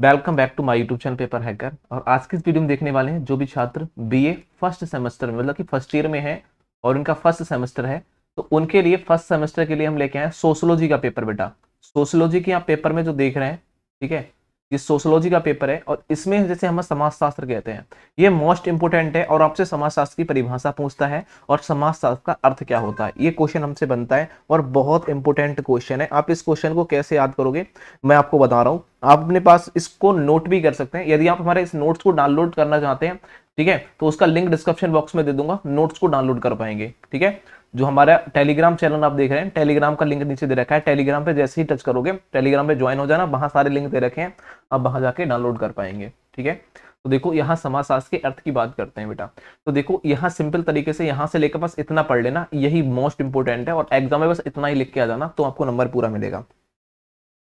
welcome back to my YouTube channel paper hacker और आज की इस वीडियो में देखने वाले हैं जो भी छात्र बीए फर्स्ट सेमेस्टर में मतलब कि फर्स्ट ईयर में है और उनका फर्स्ट सेमेस्टर है तो उनके लिए फर्स्ट सेमेस्टर के लिए हम लेके आए सोशोलॉजी का पेपर बेटा सोशोलॉजी के आप पेपर में जो देख रहे हैं ठीक है ये सोशोलॉजी का पेपर है और इसमें जैसे हम समाजशास्त्र कहते हैं ये मोस्ट इंपोर्टेंट है और आपसे समाजशास्त्र की परिभाषा पूछता है और समाजशास्त्र का अर्थ क्या होता है ये क्वेश्चन हमसे बनता है और बहुत इंपोर्टेंट क्वेश्चन है आप इस क्वेश्चन को कैसे याद करोगे मैं आपको बता रहा हूँ आप अपने पास इसको नोट भी कर सकते हैं यदि आप हमारे इस नोट्स को डाउनलोड करना चाहते हैं ठीक है तो उसका लिंक डिस्क्रिप्शन बॉक्स में दे दूंगा नोट्स को डाउनलोड कर पाएंगे ठीक है जो हमारा टेलीग्राम चैनल आप देख रहे हैं टेलीग्राम का लिंक नीचे दे रखा है टेलीग्राम पे जैसे ही टच करोगे टेलीग्राम पे ज्वाइन हो जाना वहां सारे लिंक दे रखे हैं आप वहां जाके डाउनलोड कर पाएंगे ठीक है तो देखो यहाँ समाजशास्त्र के अर्थ की बात करते हैं बेटा तो देखो यहाँ सिंपल तरीके से यहाँ से लेकर बस इतना पढ़ लेना यही मोस्ट इंपोर्टेंट है और एग्जाम में बस इतना ही लिख के आ जाना तो आपको नंबर पूरा मिलेगा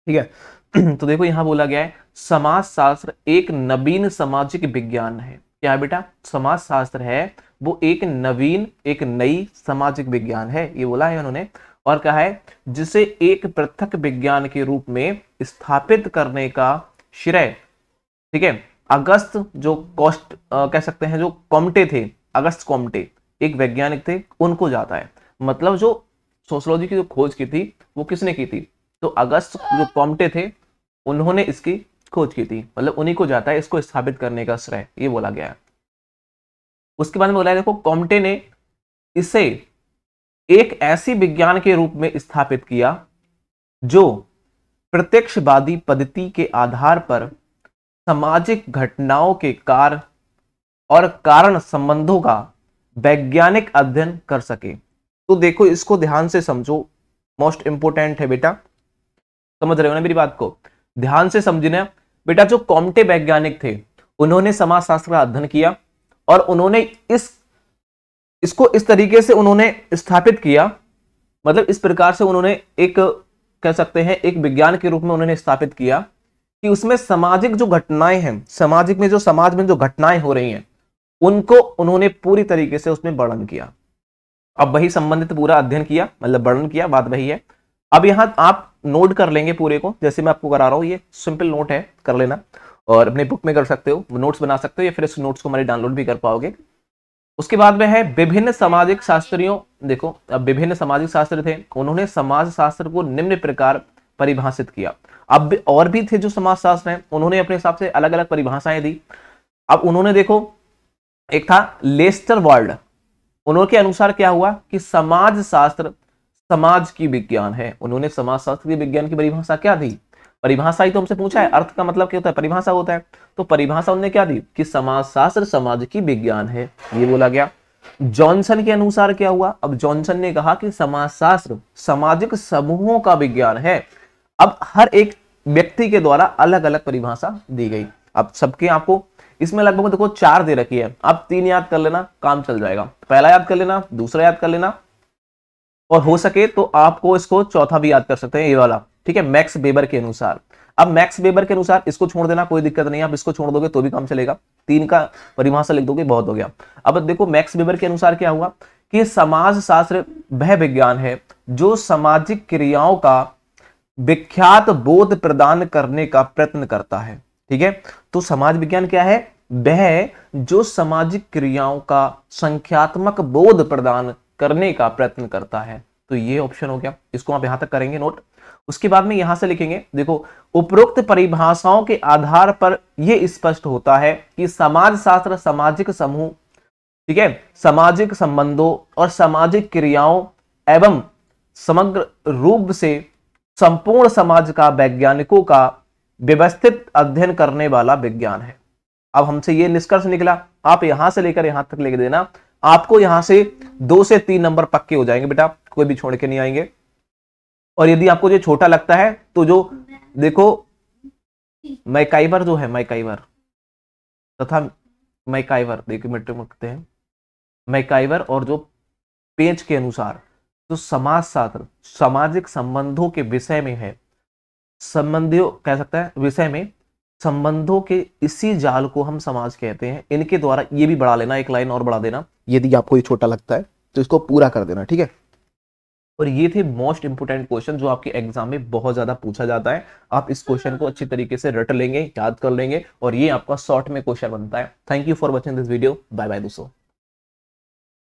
ठीक है तो देखो यहां बोला गया है समाज शास्त्र एक नवीन सामाजिक विज्ञान है क्या बेटा समाज शास्त्र है वो एक नवीन एक नई सामाजिक विज्ञान है ये बोला है उन्होंने और कहा है जिसे एक पृथक विज्ञान के रूप में स्थापित करने का श्रेय ठीक है अगस्त जो कॉस्ट कह सकते हैं जो कॉमटे थे अगस्त कॉमटे एक वैज्ञानिक थे उनको जाता है मतलब जो सोशोलॉजी की जो खोज की थी वो किसने की थी तो अगस्त जो कॉम्टे थे उन्होंने इसकी खोज की थी मतलब उन्हीं को जाता है इसको स्थापित करने का श्रेय ये बोला गया है उसके बाद में बोला देखो कॉम्टे ने इसे एक ऐसी विज्ञान के रूप में स्थापित किया जो प्रत्यक्षवादी पद्धति के आधार पर सामाजिक घटनाओं के कार और कारण संबंधों का वैज्ञानिक अध्ययन कर सके तो देखो इसको ध्यान से समझो मोस्ट इंपोर्टेंट है बेटा समझ रहे हो ना मेरी बात को ध्यान से समझने बेटा जो कॉम्टे वैज्ञानिक थे उन्होंने समाजशास्त्र का अध्ययन किया और उन्होंने इस इसको इस तरीके से उन्होंने स्थापित किया मतलब इस प्रकार से उन्होंने एक कह सकते हैं एक विज्ञान के रूप में उन्होंने स्थापित किया कि उसमें सामाजिक जो घटनाएं हैं सामाजिक में जो समाज में जो घटनाएं हो रही हैं उनको उन्होंने पूरी तरीके से उसमें वर्णन किया अब वही संबंधित पूरा अध्ययन किया मतलब वर्णन किया बात वही है अब यहां आप नोट कर लेंगे पूरे को जैसे मैं आपको करा रहा हूं ये सिंपल नोट है कर लेना और अपने बुक में कर सकते हो नोट्स बना सकते हो या फिर इस नोट्स को हमारे डाउनलोड भी कर पाओगे उसके बाद में है विभिन्न सामाजिक शास्त्रियों देखो अब विभिन्न सामाजिक शास्त्र थे उन्होंने समाज शास्त्र को निम्न प्रकार परिभाषित किया अब और भी थे जो समाज शास्त्र हैं उन्होंने अपने हिसाब से अलग अलग परिभाषाएं दी अब उन्होंने देखो एक था लेस्टर वर्ल्ड उन्होंने के अनुसार क्या हुआ कि समाज शास्त्र समाज की विज्ञान है उन्होंने समाजशास्त्र की विज्ञान की परिभाषा क्या दी परिभाषा ही तो हमसे पूछा है अर्थ का मतलब क्या होता है परिभाषा होता है तो परिभाषा उन्होंने क्या दी कि समाजशास्त्र समाज की विज्ञान है ये बोला गया जॉनसन के अनुसार क्या हुआ अब जॉनसन ने कहा कि समाजशास्त्र सामाजिक समूहों का विज्ञान है अब हर एक व्यक्ति के द्वारा अलग अलग परिभाषा दी गई अब सबके आपको इसमें लगभग देखो चार दे रखी है आप तीन याद कर लेना काम चल जाएगा पहला याद कर लेना दूसरा याद कर लेना और हो सके तो आपको इसको चौथा भी याद कर सकते हैं ये वाला ठीक है मैक्स बेबर के अनुसार अब मैक्स बेबर के अनुसार इसको छोड़ देना कोई दिक्कत नहीं आप इसको छोड़ दोगे तो भी काम चलेगा तीन का परिभाषा लिख दोगे बहुत हो गया अब देखो मैक्स बेबर के अनुसार क्या हुआ कि समाज शास्त्र वह विज्ञान है जो सामाजिक क्रियाओं का विख्यात बोध प्रदान करने का प्रयत्न करता है ठीक है तो समाज विज्ञान क्या है वह जो सामाजिक क्रियाओं का संख्यात्मक बोध प्रदान करने का प्रयत्न करता है तो ये ऑप्शन हो गया इसको आप यहां तक करेंगे नोट उसके बाद में यहां से लिखेंगे देखो उपरोक्त परिभाषाओं के आधार पर यह स्पष्ट होता है कि समाज शास्त्र सामाजिक समूह ठीक है सामाजिक संबंधों और सामाजिक क्रियाओं एवं समग्र रूप से संपूर्ण समाज का वैज्ञानिकों का व्यवस्थित अध्ययन करने वाला विज्ञान है अब हमसे ये निष्कर्ष निकला आप यहां से लेकर यहां तक लिख देना आपको यहां से दो से तीन नंबर पक्के हो जाएंगे बेटा कोई भी छोड़ के नहीं आएंगे और यदि आपको जो छोटा लगता है तो जो देखो मैकाइवर जो है मैकाइवर तथा मैकाइवर देखिए मेट्रिक रखते हैं मैकाइवर और जो पेज के अनुसार जो समाज शास्त्र सामाजिक संबंधों के विषय में है संबंधियों कह सकता है विषय में संबंधों के इसी जाल को हम समाज कहते हैं इनके द्वारा ये भी बढ़ा लेना एक लाइन और बढ़ा देना यदि आपको ये छोटा लगता है तो इसको पूरा कर देना ठीक है और ये थे मोस्ट इंपोर्टेंट क्वेश्चन जो आपके एग्जाम में बहुत ज्यादा पूछा जाता है आप इस क्वेश्चन को अच्छी तरीके से रट लेंगे याद कर लेंगे और ये आपका शॉर्ट में क्वेश्चन बनता है thank you for watching this video bye bye दोस्तों